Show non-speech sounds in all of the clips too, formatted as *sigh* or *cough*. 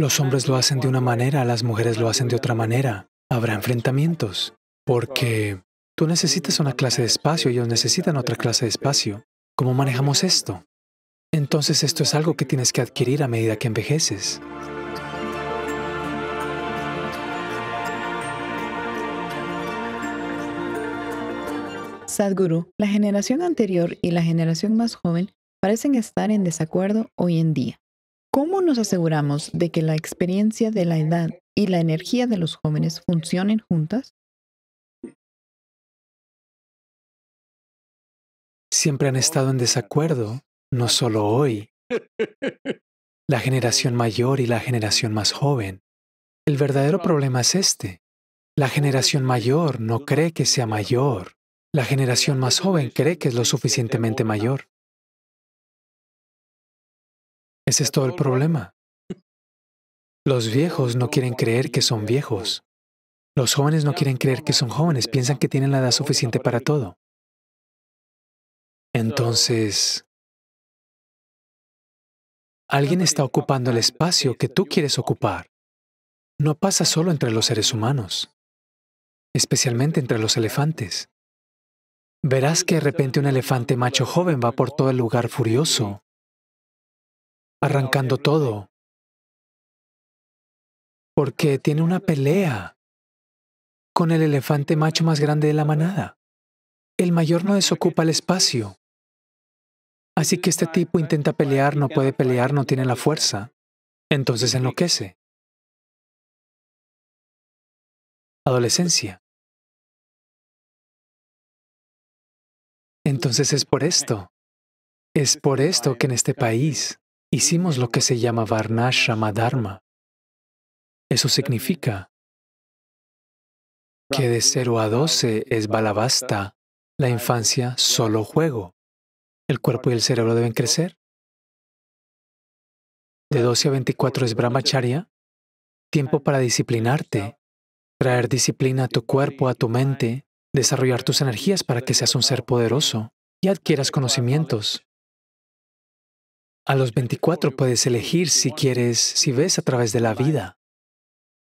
Los hombres lo hacen de una manera, las mujeres lo hacen de otra manera. Habrá enfrentamientos, porque tú necesitas una clase de espacio, ellos necesitan otra clase de espacio. ¿Cómo manejamos esto? Entonces esto es algo que tienes que adquirir a medida que envejeces. Sadhguru, la generación anterior y la generación más joven parecen estar en desacuerdo hoy en día. ¿Cómo nos aseguramos de que la experiencia de la edad y la energía de los jóvenes funcionen juntas? Siempre han estado en desacuerdo, no solo hoy. La generación mayor y la generación más joven. El verdadero problema es este. La generación mayor no cree que sea mayor. La generación más joven cree que es lo suficientemente mayor. Ese es todo el problema. Los viejos no quieren creer que son viejos. Los jóvenes no quieren creer que son jóvenes, piensan que tienen la edad suficiente para todo. Entonces, alguien está ocupando el espacio que tú quieres ocupar. No pasa solo entre los seres humanos, especialmente entre los elefantes. Verás que de repente un elefante macho joven va por todo el lugar furioso arrancando todo, porque tiene una pelea con el elefante macho más grande de la manada. El mayor no desocupa el espacio. Así que este tipo intenta pelear, no puede pelear, no tiene la fuerza. Entonces enloquece. Adolescencia. Entonces es por esto. Es por esto que en este país hicimos lo que se llama Varnashrama Dharma. Eso significa que de 0 a 12 es balabasta, la infancia solo juego. El cuerpo y el cerebro deben crecer. De 12 a 24 es brahmacharya, tiempo para disciplinarte, traer disciplina a tu cuerpo, a tu mente, desarrollar tus energías para que seas un ser poderoso y adquieras conocimientos. A los 24 puedes elegir si quieres, si ves a través de la vida.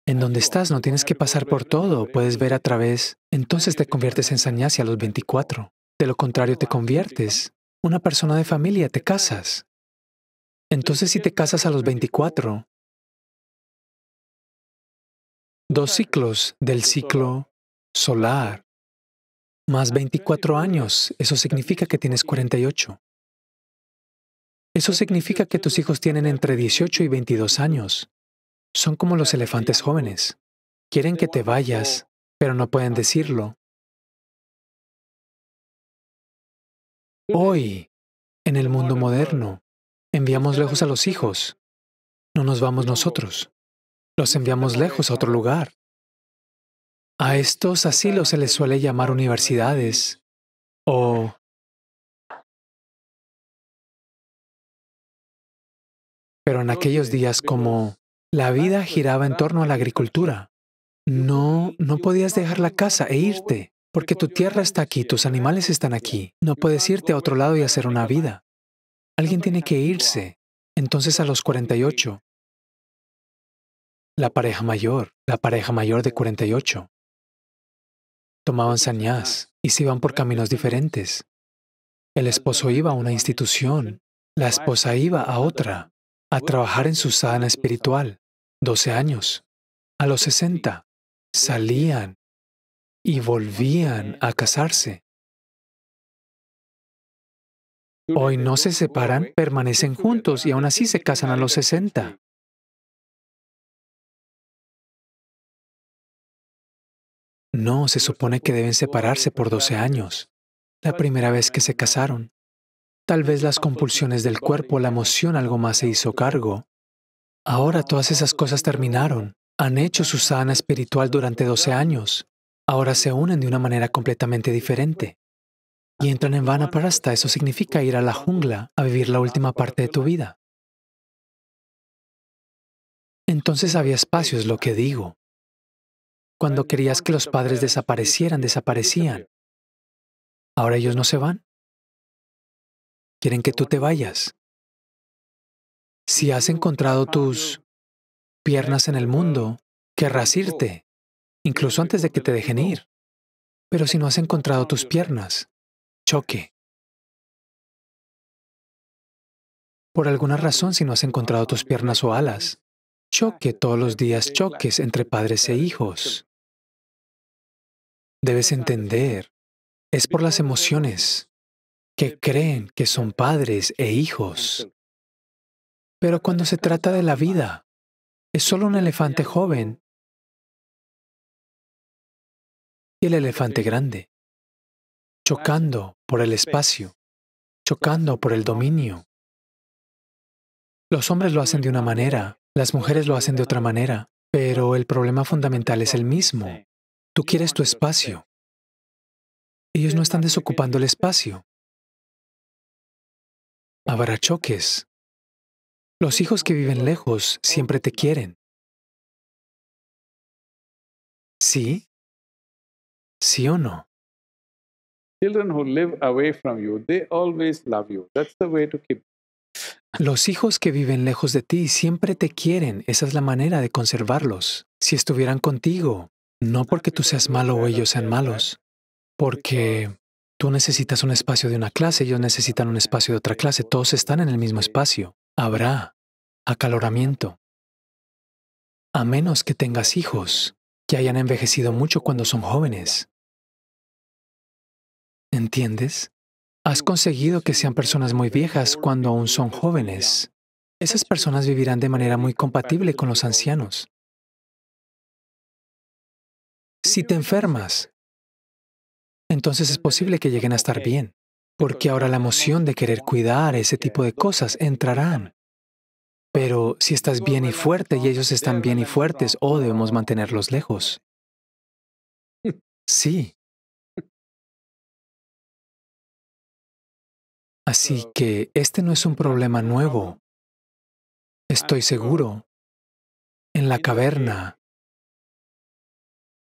En donde estás no tienes que pasar por todo, puedes ver a través. Entonces te conviertes en sannyasi a los 24. De lo contrario te conviertes. Una persona de familia, te casas. Entonces si te casas a los 24, dos ciclos del ciclo solar, más 24 años, eso significa que tienes 48. Eso significa que tus hijos tienen entre 18 y 22 años. Son como los elefantes jóvenes. Quieren que te vayas, pero no pueden decirlo. Hoy, en el mundo moderno, enviamos lejos a los hijos. No nos vamos nosotros. Los enviamos lejos a otro lugar. A estos asilos se les suele llamar universidades o Pero en aquellos días como la vida giraba en torno a la agricultura, no, no podías dejar la casa e irte, porque tu tierra está aquí, tus animales están aquí. No puedes irte a otro lado y hacer una vida. Alguien tiene que irse. Entonces a los 48, la pareja mayor, la pareja mayor de 48, tomaban sañas y se iban por caminos diferentes. El esposo iba a una institución, la esposa iba a otra a trabajar en su sana espiritual, 12 años. A los 60, salían y volvían a casarse. Hoy no se separan, permanecen juntos y aún así se casan a los 60. No, se supone que deben separarse por 12 años, la primera vez que se casaron. Tal vez las compulsiones del cuerpo, la emoción, algo más se hizo cargo. Ahora todas esas cosas terminaron. Han hecho su sana espiritual durante 12 años. Ahora se unen de una manera completamente diferente. Y entran en Vana Vanaparasta. Eso significa ir a la jungla a vivir la última parte de tu vida. Entonces había espacio, es lo que digo. Cuando querías que los padres desaparecieran, desaparecían. Ahora ellos no se van quieren que tú te vayas. Si has encontrado tus piernas en el mundo, querrás irte, incluso antes de que te dejen ir. Pero si no has encontrado tus piernas, choque. Por alguna razón, si no has encontrado tus piernas o alas, choque todos los días, choques entre padres e hijos. Debes entender, es por las emociones que creen que son padres e hijos. Pero cuando se trata de la vida, es solo un elefante joven y el elefante grande, chocando por el espacio, chocando por el dominio. Los hombres lo hacen de una manera, las mujeres lo hacen de otra manera, pero el problema fundamental es el mismo. Tú quieres tu espacio. Ellos no están desocupando el espacio habrá choques. Los hijos que viven lejos siempre te quieren. ¿Sí? ¿Sí o no? Los hijos que viven lejos de ti siempre te quieren. Esa es la manera de conservarlos. Si estuvieran contigo, no porque tú seas malo o ellos sean malos, porque Tú necesitas un espacio de una clase, ellos necesitan un espacio de otra clase, todos están en el mismo espacio. Habrá acaloramiento. A menos que tengas hijos que hayan envejecido mucho cuando son jóvenes. ¿Entiendes? Has conseguido que sean personas muy viejas cuando aún son jóvenes. Esas personas vivirán de manera muy compatible con los ancianos. Si te enfermas, entonces es posible que lleguen a estar bien, porque ahora la emoción de querer cuidar ese tipo de cosas entrarán. Pero si estás bien y fuerte y ellos están bien y fuertes, ¿o oh, debemos mantenerlos lejos. *laughs* Sí. Así que este no es un problema nuevo. Estoy seguro. En la caverna,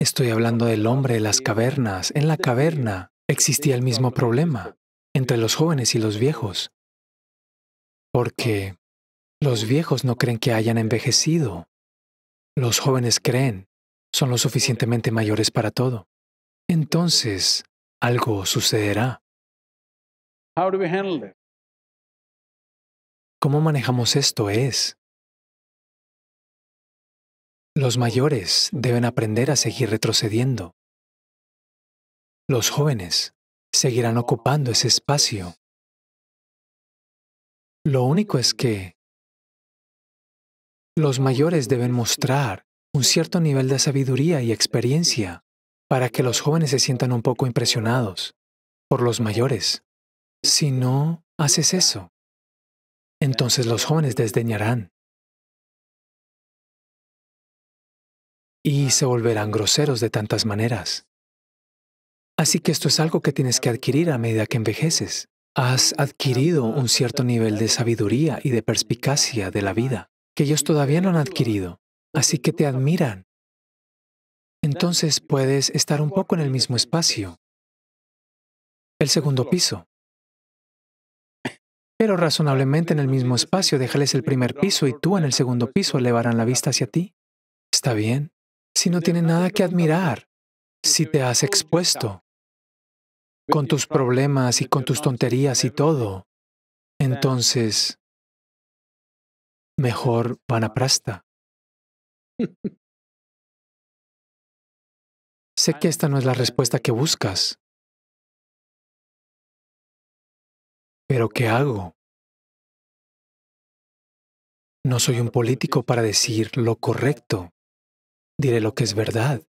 Estoy hablando del hombre de las cavernas. En la caverna existía el mismo problema entre los jóvenes y los viejos, porque los viejos no creen que hayan envejecido. Los jóvenes creen, son lo suficientemente mayores para todo. Entonces, algo sucederá. ¿Cómo manejamos esto es? Los mayores deben aprender a seguir retrocediendo. Los jóvenes seguirán ocupando ese espacio. Lo único es que los mayores deben mostrar un cierto nivel de sabiduría y experiencia para que los jóvenes se sientan un poco impresionados por los mayores. Si no haces eso, entonces los jóvenes desdeñarán y se volverán groseros de tantas maneras. Así que esto es algo que tienes que adquirir a medida que envejeces. Has adquirido un cierto nivel de sabiduría y de perspicacia de la vida, que ellos todavía no han adquirido, así que te admiran. Entonces puedes estar un poco en el mismo espacio, el segundo piso. Pero razonablemente en el mismo espacio, déjales el primer piso y tú en el segundo piso elevarán la vista hacia ti. ¿Está bien? si no tiene nada que admirar, si te has expuesto pues con tus problemas y con tus tonterías y todo, entonces mejor van a Prasta. sé que esta no es la pues respuesta que buscas, pero ¿qué pues hago? No soy un político para decir lo correcto diré lo que es verdad.